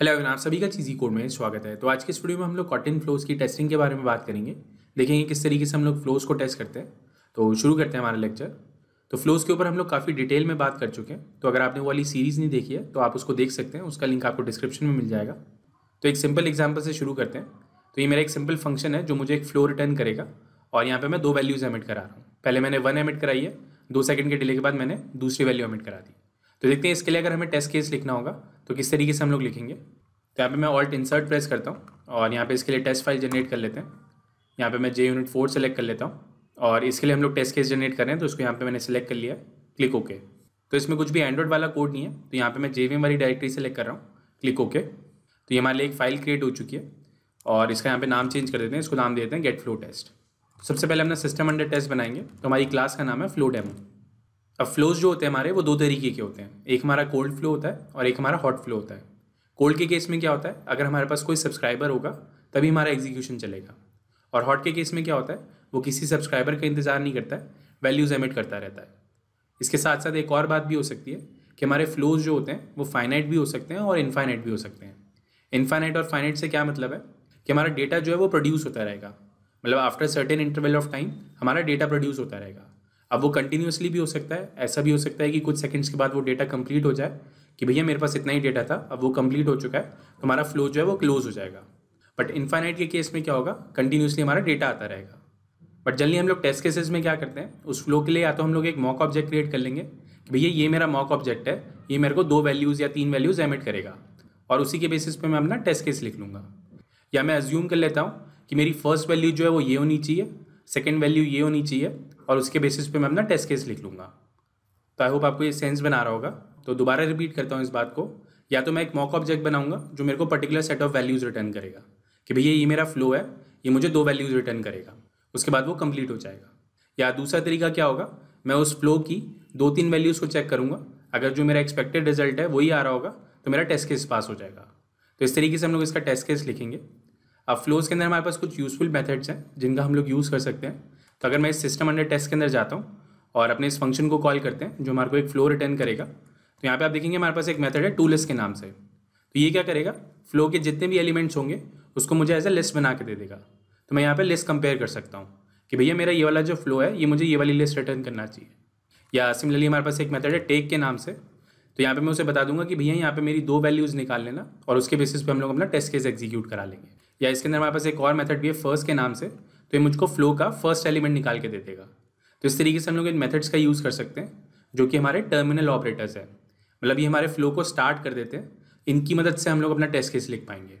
hello Avon आप सभी का चीज़ी कोड में स्वागत है तो आज के इस वीडियो में हम लोग कॉटन फ्लोज की टेस्टिंग के बारे में बात करेंगे देखेंगे किस तरीके से हम लोग फ्लोज को टेस्ट करते हैं तो शुरू करते हैं हमारा लेक्चर तो फ्लोज के ऊपर हम लोग काफ़ी डिटेल में बात कर चुके हैं तो अगर आपने वो वाली सीरीज़ नहीं देखी है तो आप उसको देख सकते हैं उसका लिंक आपको डिस्क्रिप्शन में मिल जाएगा तो एक सिंपल एग्जाम्पल से शुरू करते हैं तो ये मेरा एक सिंपल फंक्शन है जो मुझे एक फ्लो रिटर्न करेगा और यहाँ पर मैं दो वैल्यूज़ एमिट करा रहा हूँ पहले मैंने वन एमिट कराई है दो सेकेंड के डिले के बाद मैंने दूसरी वैल्यू एमिट करा दी तो देखते हैं इसके लिए अगर हमें टेस्ट केस लिखना होगा तो किस तरीके से हम लोग लिखेंगे तो यहाँ पे मैं ऑल्ट इंसर्ट प्रेस करता हूँ और यहाँ पे इसके लिए टेस्ट फाइल जनरेट कर लेते हैं यहाँ पे मैं जे यूनिट फोर सेलेक्ट कर लेता हूँ और इसके लिए हम लोग टेस्ट केस जनरेट कर रहे हैं तो उसको यहाँ पे मैंने सेलेक्ट कर लिया क्लिक ओके तो इसमें कुछ भी एंड्रॉइड वाला कोड नहीं है तो यहाँ पर मैं जे वाली डायरेक्टरी सेलेक्ट कर रहा हूँ क्लिक ओके तो ये हमारे लिए एक फाइल क्रिएट हो चुकी है और इसका यहाँ पर नाम चेंज कर देते हैं इसको नाम देते हैं गेट फ्लो टेस्ट सबसे पहले हमने सिस्टम अंडर टेस्ट बनाएंगे तो हमारी क्लास का नाम है फ्लो डेमो अब फ्लोज जो होते हैं हमारे वो दो तरीके के होते हैं एक हमारा कोल्ड फ्लो होता है और एक हमारा हॉट फ्लो होता है कोल्ड के केस में क्या होता है अगर हमारे पास कोई सब्सक्राइबर होगा तभी हमारा एग्जीक्यूशन चलेगा और हॉट के केस में क्या होता है वो किसी सब्सक्राइबर का इंतज़ार नहीं करता है वैल्यूज एमिट करता रहता है इसके साथ साथ एक और बात भी हो सकती है कि हमारे फ्लोज जो होते हैं वो फाइनाइट भी हो सकते हैं और इनफाइनाइट भी हो सकते हैं इनफाइनाइट और फाइनाइट से क्या मतलब है कि हमारा डेटा जो है वो प्रोड्यूस होता रहेगा मतलब after certain interval of time हमारा डेटा प्रोड्यूस होता रहेगा अब वो कंटिन्यूसली भी हो सकता है ऐसा भी हो सकता है कि कुछ सेकंड्स के बाद वो डेटा कंप्लीट हो जाए कि भैया मेरे पास इतना ही डेटा था अब वो कंप्लीट हो चुका है तो हमारा फ्लो जो है वो क्लोज हो जाएगा बट इन्फाइनाइट के केस में क्या होगा कंटिन्यूसली हमारा डेटा आता रहेगा बट जल्दी हम लोग टेस्ट केसेस में क्या करते हैं उस फ्लो के लिए या तो हम लोग एक मॉक ऑब्जेक्ट क्रिएट कर लेंगे कि भैया ये मेरा मॉक ऑब्जेक्ट है ये मेरे को दो वैल्यूज़ या तीन वैल्यूज़ एमिट करेगा और उसी के बेसिस पे मैं अपना टेस्ट केस लिख लूँगा या मैं एज्यूम कर लेता हूँ कि मेरी फर्स्ट वैल्यू जो है वो ये होनी चाहिए सेकेंड वैल्यू ये होनी चाहिए और उसके बेसिस पे मैं अपना टेस्ट केस लिख लूँगा तो आई होप आपको ये सेंस बना रहा होगा तो दोबारा रिपीट करता हूँ इस बात को या तो मैं एक मॉक ऑब्जेक्ट बनाऊंगा जो मेरे को particular set of values return करेगा कि भैया ये मेरा फ्लो है ये मुझे दो वैल्यूज़ रिटर्न करेगा उसके बाद वो कंप्लीट हो जाएगा या दूसरा तरीका क्या होगा मैं उस फ्लो की दो तीन वैल्यूज़ को चेक करूँगा अगर जो मेरा एक्सपेक्टेड रिजल्ट है वही आ रहा होगा तो मेरा टेस्ट केस पास हो जाएगा तो इस तरीके से हम लोग इसका टेस्ट केस लिखेंगे अब फ्लोज के अंदर हमारे पास कुछ यूज़फुल मेथड्स हैं जिनका हम लोग यूज़ कर सकते हैं तो अगर मैं इस सिस्टम अंडर टेस्ट के अंदर जाता हूँ और अपने इस फंक्शन को कॉल करते हैं जो हमारे को एक फ्लो रिटर्न करेगा तो यहाँ पे आप देखेंगे हमारे पास एक मेथड है टू लिस्ट के नाम से तो ये क्या करेगा फ्लो के जितने भी एलिमेंट्स होंगे उसको मुझे एज ए लिस्ट बना के दे देगा तो मैं यहाँ पर लिस्ट कंपेयर कर सकता हूँ कि भैया मेरा ये वाला जो फ्लो है ये मुझे ये वाली लिस्ट रिटर्न करना चाहिए या सिमिलरली हमारे पास एक मैथड है टेक के नाम से तो यहाँ पे मैं उसे बता दूंगा कि भैया यहाँ पे मेरी दो वैल्यूज़ निकाल लेना और उसके बेसिस पे हम लोग अपना टेस्ट केस एग्जीक्यूट करा लेंगे या इसके अंदर हमारे पास एक और मेथड भी है फर्स्ट के नाम से तो ये मुझको फ्लो का फर्स्ट एलिमेंट निकाल के दे देगा तो इस तरीके से हम लोग इन मेथड्स का यूज़ कर सकते हैं जो कि हमारे टर्मिनल ऑपरेटर्स हैं मतलब ये हमारे फ्लो को स्टार्ट कर देते हैं इनकी मदद से हम लोग अपना टेस्ट केस लिख पाएंगे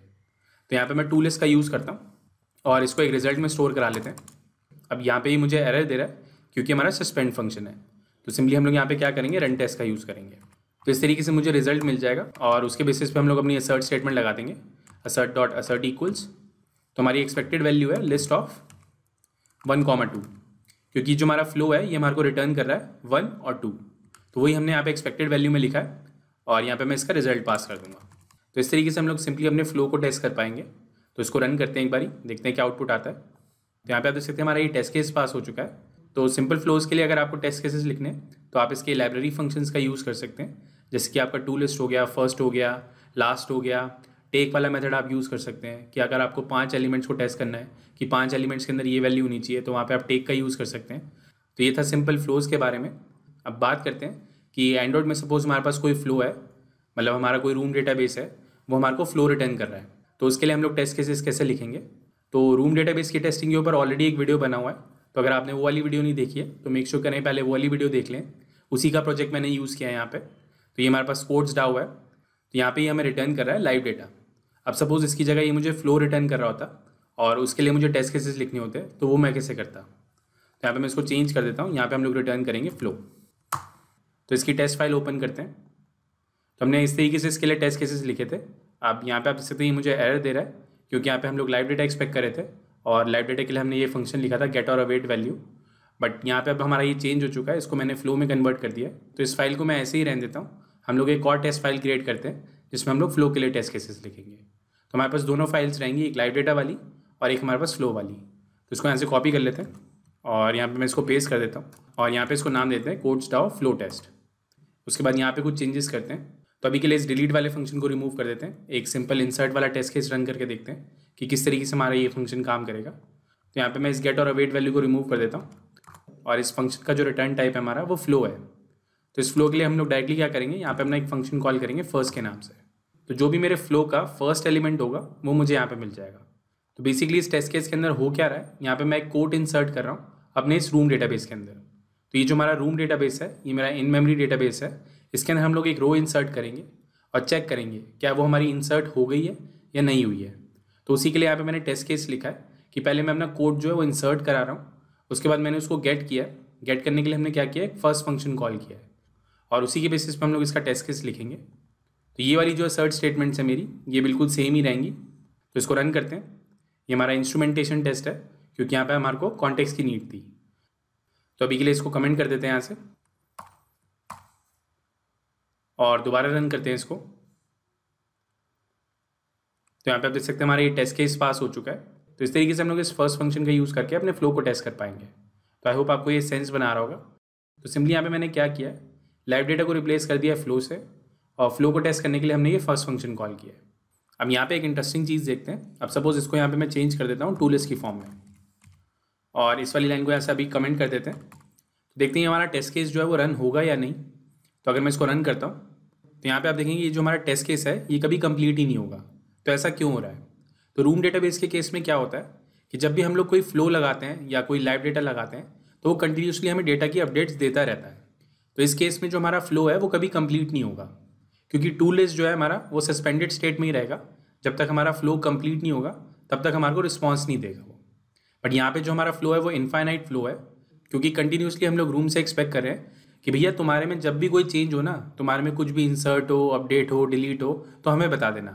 तो यहाँ पे मैं टू लिस्ट का यूज़ करता हूँ और इसको एक रिजल्ट में स्टोर करा लेते हैं अब यहाँ पे ही मुझे एरर दे रहा है क्योंकि हमारा सस्पेंड फंक्शन है तो सिंपली हम लोग यहाँ पे क्या करेंगे रन टेस्ट का यूज़ करेंगे तो इस तरीके से मुझे रिजल्ट मिल जाएगा और उसके बेसिस पे हम लोग अपनी असर्ट स्टेटमेंट लगा देंगे असर्ट डॉट असर्ट इक्वल्स तो हमारी एक्सपेक्टेड वैल्यू है list of one comma two क्योंकि जो हमारा फ्लो है ये हमारे को रिटर्न कर रहा है वन और टू तो वही हमने यहाँ पे एक्सपेक्टेड वैल्यू में लिखा है और यहाँ पे मैं इसका रिजल्ट पास कर दूंगा तो इस तरीके से हम लोग सिंपली अपने फ्लो को टेस्ट कर पाएंगे तो इसको रन करते हैं एक बारी देखते हैं क्या आउटपुट आता है तो यहाँ पे आप देख सकते हैं हमारा ये टेस्ट केस पास हो चुका है तो सिंपल फ्लोज के लिए अगर आपको टेस्ट केसेस लिखने तो आप इसके लाइब्रेरी फंक्शंस का यूज़ कर सकते हैं जैसे कि आपका टू लिस्ट हो गया फर्स्ट हो गया लास्ट हो गया टेक वाला मेथड आप यूज़ कर सकते हैं कि अगर आपको पांच एलिमेंट्स को टेस्ट करना है कि पांच एलिमेंट्स के अंदर ये वैल्यू होनी चाहिए तो वहाँ पे आप टेक का यूज़ कर सकते हैं तो ये था सिंपल फ्लोज़ के बारे में अब बात करते हैं कि एंड्रॉयड में सपोज़ हमारे पास कोई फ्लो है मतलब हमारा कोई रूम डेटा बेस है वो हमारे को फ्लो रिटर्न कर रहा है तो उसके लिए हम लोग टेस्ट केसेस कैसे लिखेंगे तो रूम डेटा की टेस्टिंग के ऊपर ऑलरेडी एक वीडियो बना हुआ है तो अगर आपने वो वाली वीडियो नहीं देखी है तो मेक श्योर करें पहले वो वाली वीडियो देख लें उसी का प्रोजेक्ट मैंने यूज़ किया है यहाँ पर तो ये हमारे पास कोड्स डा हुआ है तो यहाँ पे ये हमें रिटर्न कर रहा है लाइव डेटा अब सपोज़ इसकी जगह ये मुझे फ्लो रिटर्न कर रहा होता और उसके लिए मुझे टेस्ट केसेस लिखने होते तो वो मैं कैसे करता तो यहाँ पे मैं इसको चेंज कर देता हूँ यहाँ पे हम लोग रिटर्न करेंगे फ्लो तो इसकी टेस्ट फाइल ओपन करते हैं तो हमने इस तरीके से इसके लिए टेस्ट केसेस लिखे थे अब यहाँ पे आप देख सकते हैं मुझे एरर दे रहा है क्योंकि यहाँ पे हम लोग लाइव डेटा एक्सपेक्ट कर रहे थे और लाइव डेटा के लिए हमने ये फंक्शन लिखा था गेट और अवेट वैल्यू बट यहाँ पे अब हमारा ये चेंज हो चुका है इसको मैंने फ्लो में कन्वर्ट कर दिया तो इस फाइल को मैं ऐसे ही रहने देता हूँ हम लोग एक और टेस्ट फाइल क्रिएट करते हैं जिसमें हम लोग फ्लो के लिए टेस्ट केसेस लिखेंगे तो हमारे पास दोनों फाइल्स रहेंगी एक लाइव डेटा वाली और एक हमारे पास फ्लो वाली तो इसको यहाँ से कॉपी कर लेते हैं और यहाँ पे मैं इसको पेस्ट कर देता हूँ और यहाँ पे इसको नाम देते हैं कोड्स डाओ फ्लो टेस्ट उसके बाद यहाँ पे कुछ चेंजेस करते हैं तो अभी के लिए इस डिलीट वाले फंक्शन को रिमूव कर देते हैं एक सिंपल इंसर्ट वाला टेस्ट केस रन करके देखते हैं कि किस तरीके से हमारा ये फंक्शन काम करेगा तो यहाँ पे मैं इस गेट और अवेट वैल्यू को रिमूव कर देता हूँ और इस फंक्शन का जो रिटर्न टाइप है हमारा वो फ्लो है तो इस फ्लो के लिए हम लोग डायरेक्टली क्या करेंगे यहाँ पे अपना एक फंक्शन कॉल करेंगे फर्स्ट के नाम से तो जो भी मेरे फ्लो का फर्स्ट एलिमेंट होगा वो मुझे यहाँ पे मिल जाएगा तो बेसिकली इस टेस्ट केस के अंदर हो क्या रहा है यहाँ पे मैं एक कोट इंसर्ट कर रहा हूँ अपने इस रूम डेटाबेस के अंदर तो ये जो हमारा रूम डेटाबेस है ये मेरा इन मेमरी डेटाबेस है इसके अंदर हम लोग एक रो इंसर्ट करेंगे और चेक करेंगे क्या वो हमारी इंसर्ट हो गई है या नहीं हुई है तो उसी के लिए यहाँ पे मैंने टेस्ट केस लिखा है कि पहले मैं अपना कोड जो है वो इंसर्ट करा रहा हूँ उसके बाद मैंने उसको गेट किया गेट करने के लिए हमने क्या किया है फर्स्ट फंक्शन कॉल किया है और उसी के बेसिस पे हम लोग इसका टेस्ट केस लिखेंगे तो ये वाली जो सर्च स्टेटमेंट्स है मेरी ये बिल्कुल सेम ही रहेंगी तो इसको रन करते हैं ये हमारा इंस्ट्रूमेंटेशन टेस्ट है क्योंकि यहाँ पे हमारे को कॉन्टेक्स की नीड थी तो अभी के लिए इसको कमेंट कर देते हैं यहाँ से और दोबारा रन करते हैं इसको तो यहाँ पे आप देख सकते हैं हमारा ये टेस्ट केस पास हो चुका है तो इस तरीके से हम लोग इस फर्स्ट फंक्शन का यूज़ करके अपने फ्लो को टेस्ट कर पाएंगे तो आई होप आपको ये सेंस बना रहा होगा तो सिंपली यहाँ पे मैंने क्या किया है लाइव डेटा को रिप्लेस कर दिया फ्लो से और फ्लो को टेस्ट करने के लिए हमने ये फर्स्ट फंक्शन कॉल किया है अब यहाँ पे एक इंटरेस्टिंग चीज़ देखते हैं अब सपोज़ इसको यहाँ पे मैं चेंज कर देता हूँ टूलिस की फॉर्म में और इस वाली लाइन को ऐसे अभी कमेंट कर देते हैं तो देखते हैं हमारा टेस्ट केस जो है वो रन होगा या नहीं तो अगर मैं इसको रन करता हूँ तो यहाँ पे आप देखेंगे ये जो हमारा टेस्ट केस है ये कभी कंप्लीट ही नहीं होगा तो ऐसा क्यों हो रहा है तो रूम बेस के केस में क्या होता है कि जब भी हम लोग कोई फ्लो लगाते हैं या कोई लाइव डेटा लगाते हैं तो वो कंटिन्यूसली हमें डेटा की अपडेट्स देता रहता है तो इस केस में जो हमारा फ्लो है वो कभी कंप्लीट नहीं होगा क्योंकि टू लिस्ट जो है हमारा वो सस्पेंडेड स्टेट में ही रहेगा जब तक हमारा फ्लो कंप्लीट नहीं होगा तब तक हमारे को रिस्पॉन्स नहीं देगा वो बट यहाँ पे जो हमारा फ्लो है वो इन्फाइनाइट फ्लो है क्योंकि कंटिन्यूसली हम लोग रूम से एक्सपेक्ट कर रहे हैं कि भैया तुम्हारे में जब भी कोई चेंज हो ना तुम्हारे में कुछ भी इंसर्ट हो अपडेट हो डिलीट हो तो हमें बता देना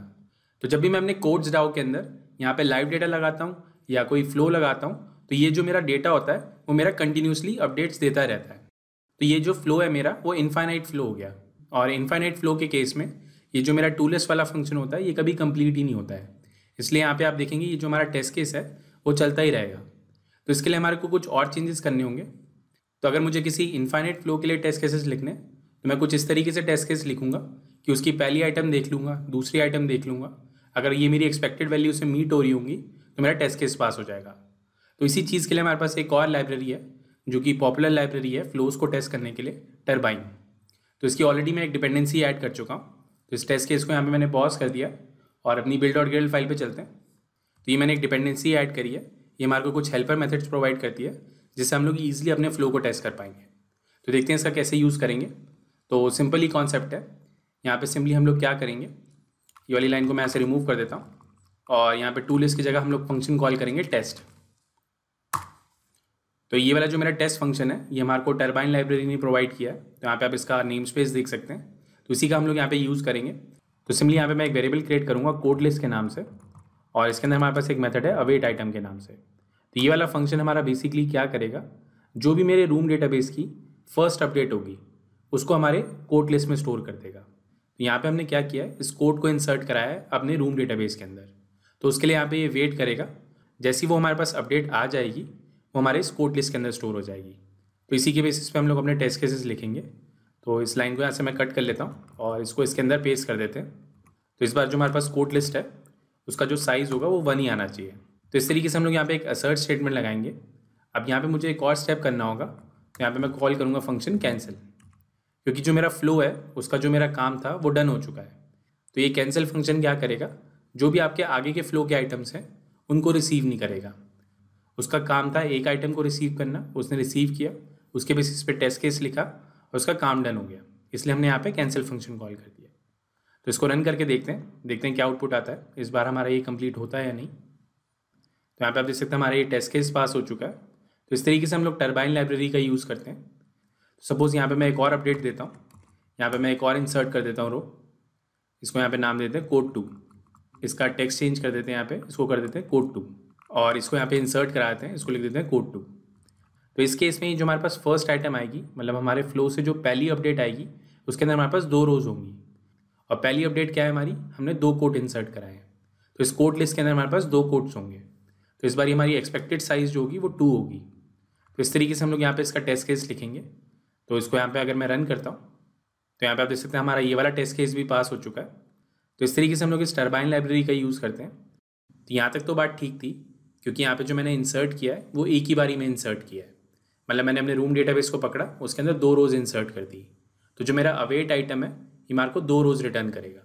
तो जब भी मैं अपने कोड्स डाओ के अंदर यहाँ पे लाइव डेटा लगाता हूँ या कोई फ्लो लगाता हूँ तो ये जो मेरा डेटा होता है वो मेरा कंटिन्यूसली अपडेट्स देता रहता है तो ये जो फ्लो है मेरा वो इन्फाइनाइट फ्लो हो गया और इन्फाइनाइट फ्लो के केस में ये जो मेरा टूलेस वाला फंक्शन होता है ये कभी कंप्लीट ही नहीं होता है इसलिए यहाँ पे आप देखेंगे ये जो हमारा टेस्ट केस है वो चलता ही रहेगा तो इसके लिए हमारे को कुछ और चेंजेस करने होंगे तो अगर मुझे किसी इन्फाइनाइट फ्लो के लिए टेस्ट केसेस लिखने तो मैं कुछ इस तरीके से टेस्ट केस लिखूंगा कि उसकी पहली आइटम देख लूँगा दूसरी आइटम देख लूँगा अगर ये मेरी एक्सपेक्टेड वैल्यू से मीट हो रही होंगी तो मेरा टेस्ट केस पास हो जाएगा तो इसी चीज़ के लिए हमारे पास एक और लाइब्रेरी है जो कि पॉपुलर लाइब्रेरी है फ्लोज को टेस्ट करने के लिए टर्बाइन तो इसकी ऑलरेडी मैं एक डिपेंडेंसी ऐड कर चुका हूँ तो इस टेस्ट केस को यहाँ पे मैंने पॉज कर दिया और अपनी बिल्ड और ग्रेड फाइल पे चलते हैं तो ये मैंने एक डिपेंडेंसी ऐड करी है ये हमारे को कुछ हेल्पर मेथड्स प्रोवाइड करती है जिससे हम लोग ईजिली अपने फ्लो को टेस्ट कर पाएंगे तो देखते हैं इसका कैसे यूज़ करेंगे तो सिंपल ही कॉन्सेप्ट है यहाँ पे सिंपली हम लोग क्या करेंगे ये वाली लाइन को मैं ऐसे रिमूव कर देता हूँ और यहाँ पे टू लिस्ट की जगह हम लोग फंक्शन कॉल करेंगे टेस्ट तो ये वाला जो मेरा टेस्ट फंक्शन है ये हमारे को टर्बाइन लाइब्रेरी ने प्रोवाइड किया है तो यहाँ पे आप इसका नेम स्पेस देख सकते हैं तो इसी का हम लोग यहाँ पे यूज़ करेंगे तो सिमली यहाँ पे मैं एक वेरिएबल क्रिएट करूँगा कोडलेस के नाम से और इसके अंदर हमारे पास एक मेथड है अवेट आइटम के नाम से तो ये वाला फंक्शन हमारा बेसिकली क्या करेगा जो भी मेरे रूम डेटा की फर्स्ट अपडेट होगी उसको हमारे कोड लिस्ट में स्टोर कर देगा तो यहाँ पर हमने क्या किया है इस कोड को इंसर्ट कराया है अपने रूम डेटा के अंदर तो उसके लिए यहाँ पर ये वेट करेगा जैसी वो हमारे पास अपडेट आ जाएगी वो हमारे इस कोड लिस्ट के अंदर स्टोर हो जाएगी तो इसी के बेसिस पे हम लोग अपने टेस्ट केसेस लिखेंगे तो इस लाइन को यहाँ से मैं कट कर लेता हूँ और इसको इसके अंदर पेस्ट कर देते हैं तो इस बार जो हमारे पास कोड लिस्ट है उसका जो साइज़ होगा वो वन ही आना चाहिए तो इस तरीके से हम लोग यहाँ पे एक असर्ट स्टेटमेंट लगाएंगे अब यहाँ पे मुझे एक और स्टेप करना होगा तो यहाँ पे मैं कॉल करूँगा फंक्शन कैंसिल क्योंकि जो मेरा फ्लो है उसका जो मेरा काम था वो डन हो चुका है तो ये कैंसिल फंक्शन क्या करेगा जो भी आपके आगे के फ्लो के आइटम्स हैं उनको रिसीव नहीं करेगा उसका काम था एक आइटम को रिसीव करना उसने रिसीव किया उसके बेसिस पे टेस्ट केस लिखा और उसका काम डन हो गया इसलिए हमने यहाँ पे कैंसिल फंक्शन कॉल कर दिया तो इसको रन करके देखते हैं देखते हैं क्या आउटपुट आता है इस बार हमारा ये कंप्लीट होता है या नहीं तो यहाँ पे आप देख सकते हैं हमारा ये टेस्ट केस पास हो चुका है तो इस तरीके से हम लोग टर्बाइन लाइब्रेरी का यूज़ करते हैं सपोज़ यहाँ पर मैं एक और अपडेट देता हूँ यहाँ पर मैं एक और इंसर्ट कर देता हूँ रो इसको यहाँ पे नाम देते हैं कोड टू इसका टेक्स्ट चेंज कर देते हैं यहाँ पे इसको कर देते हैं कोड टू और इसको यहाँ पे इंसर्ट कराते हैं इसको लिख देते हैं कोड टू तो इस केस में जो हमारे पास फर्स्ट आइटम आएगी मतलब हमारे फ्लो से जो पहली अपडेट आएगी उसके अंदर हमारे पास दो रोज़ होंगी और पहली अपडेट क्या है हमारी हमने दो कोट इंसर्ट कराए हैं तो इस कोट लिस्ट के अंदर हमारे पास दो कोट्स होंगे तो इस बार हमारी एक्सपेक्टेड साइज़ जो होगी वो टू होगी तो इस तरीके से हम लोग यहाँ पे इसका टेस्ट केस लिखेंगे तो इसको यहाँ पे अगर मैं रन करता हूँ तो यहाँ पे आप देख सकते हैं हमारा ये वाला टेस्ट केस भी पास हो चुका है तो इस तरीके से हम लोग इस टर्बाइन लाइब्रेरी का यूज़ करते हैं तो यहाँ तक तो बात ठीक थी क्योंकि यहाँ पे जो मैंने इंसर्ट किया है वो एक ही बारी में इंसर्ट किया है मतलब मैंने अपने रूम डेटाबेस को पकड़ा उसके अंदर दो रोज़ इंसर्ट कर दी तो जो मेरा अवेट आइटम है ये मार को दो रोज़ रिटर्न करेगा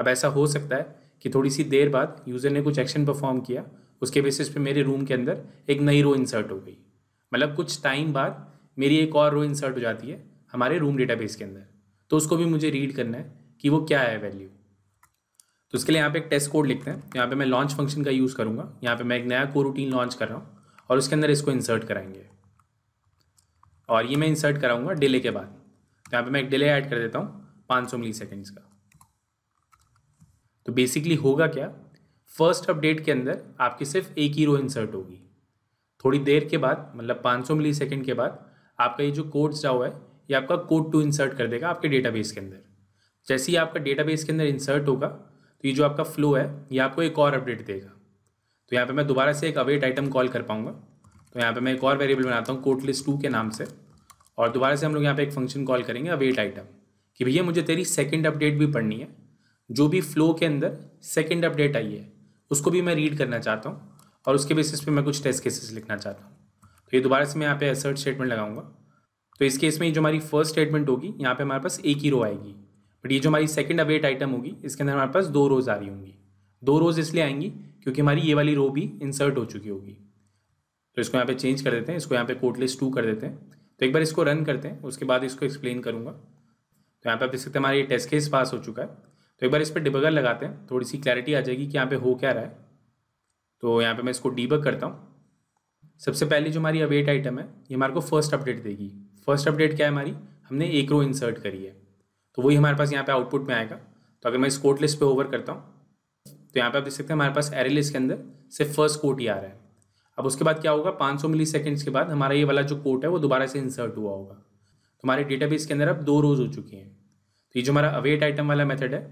अब ऐसा हो सकता है कि थोड़ी सी देर बाद यूज़र ने कुछ एक्शन परफॉर्म किया उसके बेसिस पे मेरे रूम के अंदर एक नई रो इंसर्ट हो गई मतलब कुछ टाइम बाद मेरी एक और रो इंसर्ट हो जाती है हमारे रूम डेटाबेस के अंदर तो उसको भी मुझे रीड करना है कि वो क्या है वैल्यू तो इसके लिए यहाँ पे एक टेस्ट कोड लिखते हैं यहाँ पे मैं लॉन्च फंक्शन का यूज़ करूँगा यहाँ पे मैं एक नया को रूटीन लॉन्च कर रहा हूँ और उसके अंदर इसको इंसर्ट कराएंगे और ये मैं इंसर्ट कराऊँगा डिले के बाद तो यहाँ पर मैं एक डिले ऐड कर देता हूँ पाँच सौ मिली सेकेंड्स का तो बेसिकली होगा क्या फर्स्ट अपडेट के अंदर आपकी सिर्फ एक ही रो इंसर्ट होगी थोड़ी देर के बाद मतलब 500 मिली सेकेंड के बाद आपका ये जो कोड जा है ये आपका कोड टू इंसर्ट कर देगा आपके डेटाबेस के अंदर जैसे ही आपका डेटाबेस के अंदर इंसर्ट होगा तो ये जो आपका फ्लो है ये आपको एक और अपडेट देगा तो यहाँ पे मैं दोबारा से एक अवेट आइटम कॉल कर पाऊँगा तो यहाँ पे मैं एक और वेरिएबल बनाता हूँ कोट लिस्ट टू के नाम से और दोबारा से हम लोग यहाँ पे एक फंक्शन कॉल करेंगे अवेट आइटम कि भैया मुझे तेरी सेकेंड अपडेट भी पढ़नी है जो भी फ्लो के अंदर सेकेंड अपडेट आई है उसको भी मैं रीड करना चाहता हूँ और उसके बेसिस पर मैं कुछ टेस्ट केसेस लिखना चाहता हूँ तो ये दोबारा से मैं यहाँ पे असर्ट स्टेटमेंट लगाऊंगा तो इस केस में जो हमारी फर्स्ट स्टेटमेंट होगी यहाँ पे हमारे पास एक ही रो आएगी बट ये जो हमारी सेकंड अवेट आइटम होगी इसके अंदर हमारे पास दो रोज़ आ रही होंगी दो रोज़ इसलिए आएंगी क्योंकि हमारी ये वाली रो भी इंसर्ट हो चुकी होगी तो इसको यहाँ पे चेंज कर देते हैं इसको यहाँ पे कोटलिस्ट टू कर देते हैं तो एक बार इसको रन करते हैं उसके बाद इसको एक्सप्लेन करूँगा तो यहाँ पे आप देख सकते हैं हमारा ये टेस्ट केस पास हो चुका है तो एक बार इस पर डिबगर लगाते हैं थोड़ी सी क्लैरिटी आ जाएगी कि यहाँ पे हो क्या रहा है तो यहाँ पे मैं इसको डिबग करता हूँ सबसे पहले जो हमारी अवेट आइटम है ये हमारे को फर्स्ट अपडेट देगी फर्स्ट अपडेट क्या है हमारी हमने एक रो इंसर्ट करी है तो वही हमारे पास यहाँ पे आउटपुट में आएगा तो अगर मैं इस कोट लिस्ट पे ओवर करता हूँ तो यहाँ पे आप देख सकते हैं हमारे पास एरे लिस्ट के अंदर सिर्फ फर्स्ट कोट ही आ रहा है अब उसके बाद क्या होगा 500 सौ मिली सेकेंड्स के बाद हमारा ये वाला जो कोट है वो दोबारा से इंसर्ट हुआ होगा तो हमारे बेस के अंदर अब दो रोज़ हो चुकी हैं तो ये जो हमारा अवेट आइटम वाला मेथड है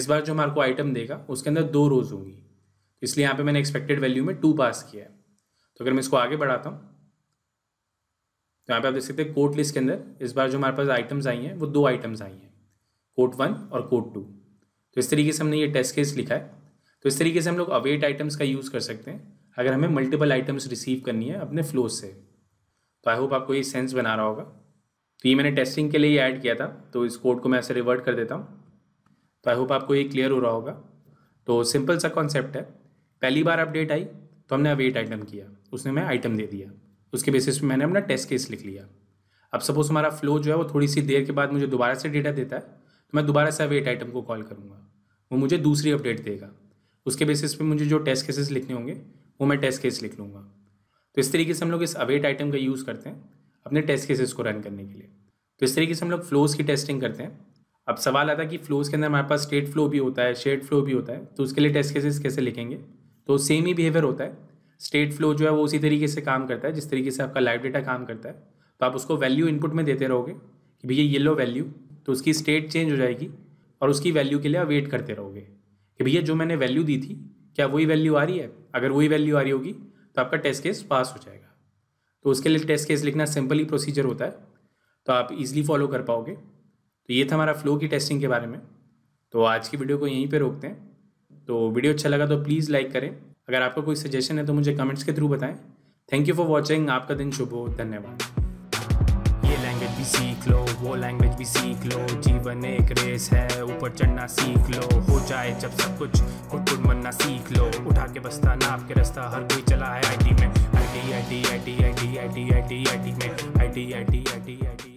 इस बार जो हमारे को आइटम देगा उसके अंदर दो रोज़ होंगी तो इसलिए यहाँ पे मैंने एक्सपेक्टेड वैल्यू में टू पास किया है तो अगर मैं इसको आगे बढ़ाता हूँ तो यहाँ पे आप देख सकते हैं कोट लिस्ट के अंदर इस बार जो हमारे पास आइटम्स आई हैं वो दो आइटम्स आई हैं कोट वन और कोट टू तो इस तरीके से हमने ये टेस्ट केस लिखा है तो इस तरीके से हम लोग अवेट आइटम्स का यूज़ कर सकते हैं अगर हमें मल्टीपल आइटम्स रिसीव करनी है अपने फ्लो से तो आई होप आपको ये सेंस बना रहा होगा तो ये मैंने टेस्टिंग के लिए ऐड किया था तो इस कोड को मैं ऐसे रिवर्ट कर देता हूँ तो आई होप आपको ये क्लियर हो रहा होगा तो सिंपल सा कॉन्सेप्ट है पहली बार अपडेट आई तो हमने अवेट आइटम किया उसने मैं आइटम दे दिया उसके बेसिस पे मैंने अपना टेस्ट केस लिख लिया अब सपोज़ हमारा फ्लो जो है वो थोड़ी सी देर के बाद मुझे दोबारा से डेटा देता है तो मैं दोबारा से वेट आइटम को कॉल करूँगा वो मुझे दूसरी अपडेट देगा उसके बेसिस पे मुझे जो टेस्ट केसेस लिखने होंगे वो मैं टेस्ट केस लिख लूँगा तो इस तरीके से हम लोग इस अवेट आइटम का यूज़ करते हैं अपने टेस्ट केसेस को रन करने के लिए तो इस तरीके से हम लोग फ्लोज की टेस्टिंग करते हैं अब सवाल आता है कि फ्लोज के अंदर हमारे पास स्टेट फ्लो भी होता है शेड फ्लो भी होता है तो उसके लिए टेस्ट केसेस कैसे लिखेंगे तो सेम ही बिहेवियर होता है स्टेट फ्लो जो है वो उसी तरीके से काम करता है जिस तरीके से आपका लाइव डेटा काम करता है तो आप उसको वैल्यू इनपुट में देते रहोगे कि भैया येलो वैल्यू तो उसकी स्टेट चेंज हो जाएगी और उसकी वैल्यू के लिए आप वेट करते रहोगे कि भैया जो मैंने वैल्यू दी थी क्या वही वैल्यू आ रही है अगर वही वैल्यू आ रही होगी तो आपका टेस्ट केस पास हो जाएगा तो उसके लिए टेस्ट केस लिखना सिंपल ही प्रोसीजर होता है तो आप इजीली फॉलो कर पाओगे तो ये था हमारा फ्लो की टेस्टिंग के बारे में तो आज की वीडियो को यहीं पर रोकते हैं तो वीडियो अच्छा लगा तो प्लीज़ लाइक करें अगर आपका कोई सजेशन है तो मुझे कमेंट्स के थ्रू बताएं थैंक यू फॉर वॉचिंग आपका दिन शुभ हो धन्यवाद भी सीख लो वो लैंग्वेज भी सीख लो जीवन एक रेस है ऊपर चढ़ना सीख लो हो जाए जब सब कुछ खुद खुद मनना सीख लो उठा के बस्ता ना आपके रास्ता हर कोई चला है आई में I T I T I T I T I T I T I T में I T I T I T I T